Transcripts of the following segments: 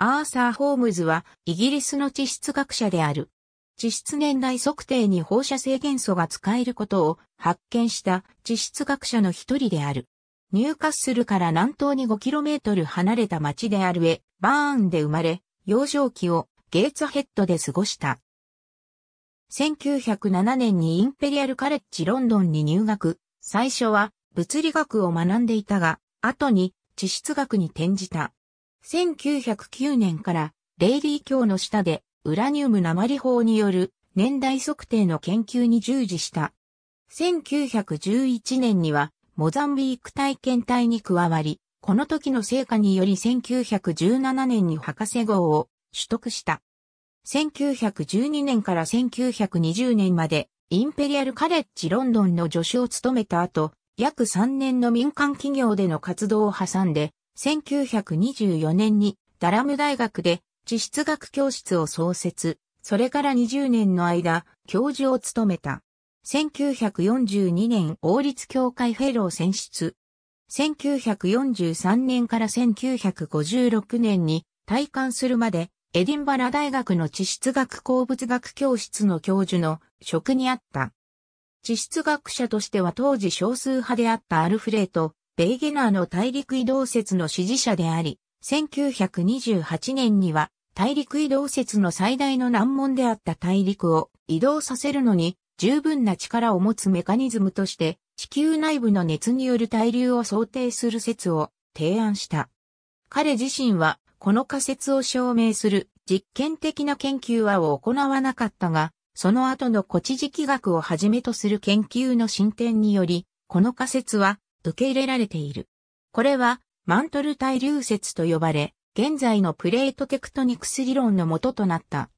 アーサー・ホームズはイギリスの地質学者である。地質年代測定に放射性元素が使えることを発見した地質学者の一人である。ニューカッスルから南東に 5km 離れた町であるエバーンで生まれ、幼少期をゲーツヘッドで過ごした。1907年にインペリアルカレッジロンドンに入学、最初は物理学を学んでいたが、後に地質学に転じた。1909年からレイリー教の下でウラニウム鉛法による年代測定の研究に従事した。1911年にはモザンビーク体験隊に加わり、この時の成果により1917年に博士号を取得した。1912年から1920年までインペリアルカレッジロンドンの助手を務めた後、約3年の民間企業での活動を挟んで、1924年にダラム大学で地質学教室を創設、それから20年の間、教授を務めた。1942年王立協会フェロー選出。1943年から1956年に退官するまで、エディンバラ大学の地質学鉱物学教室の教授の職にあった。地質学者としては当時少数派であったアルフレート・ベイゲナーの大陸移動説の支持者であり、1928年には大陸移動説の最大の難問であった大陸を移動させるのに十分な力を持つメカニズムとして地球内部の熱による対流を想定する説を提案した。彼自身はこの仮説を証明する実験的な研究は行わなかったが、その後の古地磁気学をはじめとする研究の進展により、この仮説は受け入れられている。これは、マントル対流説と呼ばれ、現在のプレートテクトニクス理論の元となった。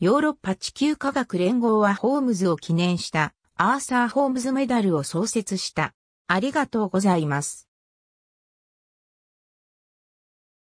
ヨーロッパ地球科学連合はホームズを記念したアーサー・ホームズメダルを創設した。ありがとうございます。